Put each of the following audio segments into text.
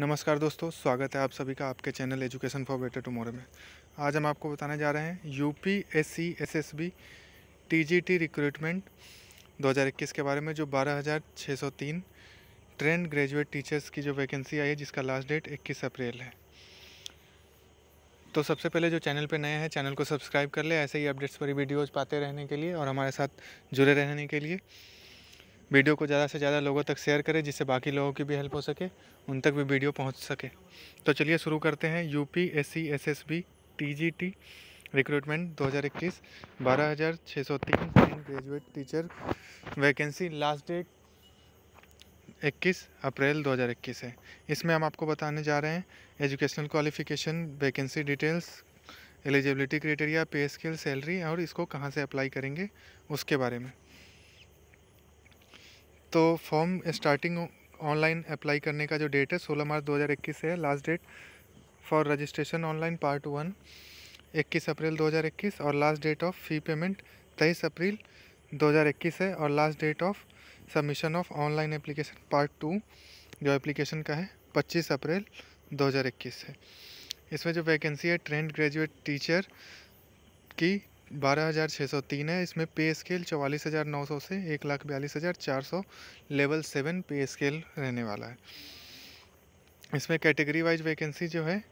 नमस्कार दोस्तों स्वागत है आप सभी का आपके channel education for better tomorrow में आज हम आपको बताने जा रहे हैं U P S C S S B T G T recruitment दो हज़ार इक्कीस के बारे में जो बारह हज़ार छः सौ तीन ट्रेंड ग्रेजुएट टीचर्स की जो वैकेंसी आई है जिसका लास्ट डेट इक्कीस अप्रैल है तो सबसे पहले जो चैनल पे नए हैं चैनल को सब्सक्राइब कर ले ऐसे ही अपडेट्स पर वीडियोज़ पाते रहने के लिए और हमारे साथ जुड़े रहने के लिए वीडियो को ज़्यादा से ज़्यादा लोगों तक शेयर करें जिससे बाकी लोगों की भी हेल्प हो सके उन तक भी वीडियो पहुंच सके तो चलिए शुरू करते हैं U P S C S S B T G T recruitment दो हज़ार इक्कीस बारह हज़ार छः सौ तीन graduate teacher vacancy last date इक्कीस अप्रैल दो हज़ार इक्कीस है इसमें हम आपको बताने जा रहे हैं educational qualification vacancy details eligibility criteria pay scale salary और इसको कहाँ से अप्लाई करेंगे उसके बारे में तो फॉर्म स्टार्टिंग ऑनलाइन अप्लाई करने का जो डेट है सोलह मार्च दो हज़ार से है last date for registration online part one इक्कीस अप्रैल दो हज़ार इक्कीस और last date of fee payment तेईस अप्रैल दो हज़ार इक्कीस है और last date of submission of online application part two जो एप्लीकेशन का है पच्चीस अप्रैल दो हज़ार इक्कीस है इसमें जो वैकेंसी है ट्रेंड ग्रेजुएट टीचर की बारह हज़ार छः सौ तीन है इसमें पे स्केल चवालीस हज़ार नौ सौ से एक लाख बयालीस हज़ार चार सौ लेवल सेवन पे स्केल रहने वाला है इसमें कैटेगरी वाइज वैकेंसी जो है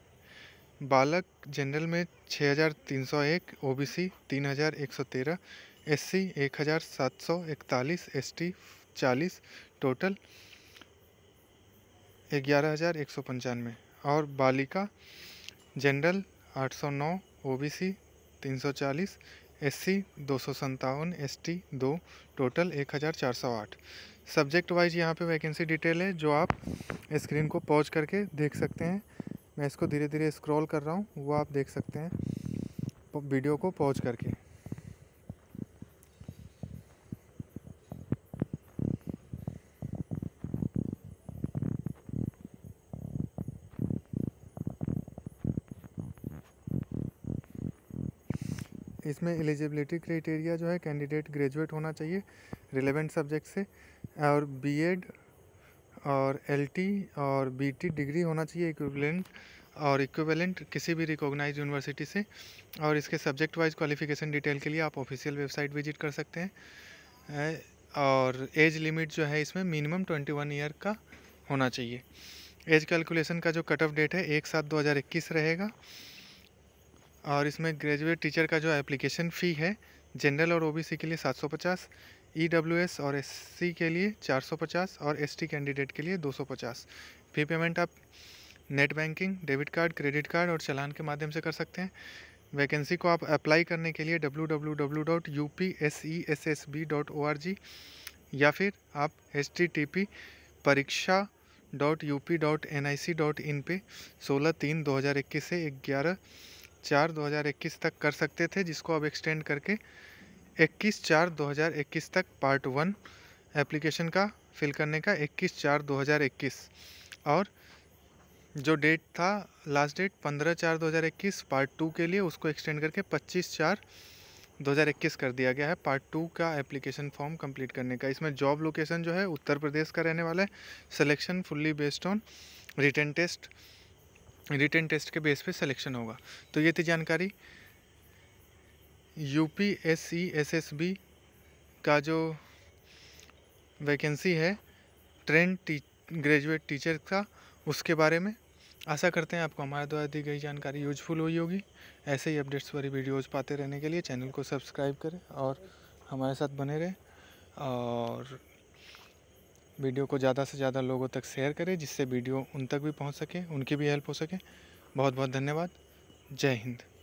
बालक जनरल में छः हज़ार तीन सौ एक ओ बी सी तीन हज़ार एक सौ तेरह एस सी एक हज़ार सात सौ इकतालीस एस टी चालीस टोटल ग्यारह हज़ार एक सौ पंचानवे और बालिका जनरल आठ सौ नौ ओ बी सी तीन सौ चालीस एस सी दो सौ संतावन एस टी दो टोटल एक हज़ार चार सौ आठ सब्जेक्ट वाइज यहाँ पे वैकेंसी डिटेल है जो आप स्क्रीन को पॉज करके देख सकते हैं मैं इसको धीरे धीरे स्क्रॉल कर रहा हूँ वो आप देख सकते हैं वीडियो को पॉज करके इसमें एलिजिबिलिटी क्राइटेरिया जो है कैंडिडेट ग्रेजुएट होना चाहिए रिलेवेंट सब्जेक्ट से और बीएड और एलटी और बीटी डिग्री होना चाहिए इक्विवेलेंट और इक्विवेलेंट किसी भी रिकॉग्नाइज यूनिवर्सिटी से और इसके सब्जेक्ट वाइज क्वालिफिकेशन डिटेल के लिए आप ऑफिशियल वेबसाइट विजिट कर सकते हैं और एज लिमिट जो है इसमें मिनिमम ट्वेंटी वन ईयर का होना चाहिए एज कैलकुलेशन का जो कट ऑफ डेट है एक सात दो हज़ार इक्कीस रहेगा और इसमें ग्रेजुएट टीचर का जो एप्लीकेशन फ़ी है जनरल और ओबीसी के लिए 750, ईडब्ल्यूएस e और एससी के लिए 450 और एसटी कैंडिडेट के लिए 250। फी पेमेंट आप net banking debit card credit card और चलान के माध्यम से कर सकते हैं वैकेंसी को आप अप्लाई करने के लिए डब्ल्यू e या फिर आप एस परीक्षा dot U P dot N I C dot in पे सोलह तीन दो हज़ार इक्कीस से ग्यारह चार 2021 तक कर सकते थे जिसको अब एक्सटेंड करके 21 चार 2021 तक पार्ट वन एप्लीकेशन का फिल करने का 21 चार 2021 और जो डेट था लास्ट डेट 15 चार 2021 पार्ट टू के लिए उसको एक्सटेंड करके 25 चार 2021 कर दिया गया है पार्ट टू का एप्लीकेशन फॉर्म कंप्लीट करने का इसमें जॉब लोकेशन जो है उत्तर प्रदेश का रहने वाला है selection fully based on written test written test के बेस पे सिलेक्शन होगा तो ये थी जानकारी U P S C S S B का जो वैकेंसी है ट्रेंड टी ग्रेजुएट टीचर का उसके बारे में आशा करते हैं आपको हमारे द्वारा दी गई जानकारी यूजफुल हुई होगी ऐसे ही अपडेट्स वाली वीडियोज़ पाते रहने के लिए चैनल को सब्सक्राइब करें और हमारे साथ बने रहें और वीडियो को ज़्यादा से ज़्यादा लोगों तक शेयर करें जिससे वीडियो उन तक भी पहुँच सके उनकी भी हेल्प हो सके बहुत बहुत धन्यवाद जय हिंद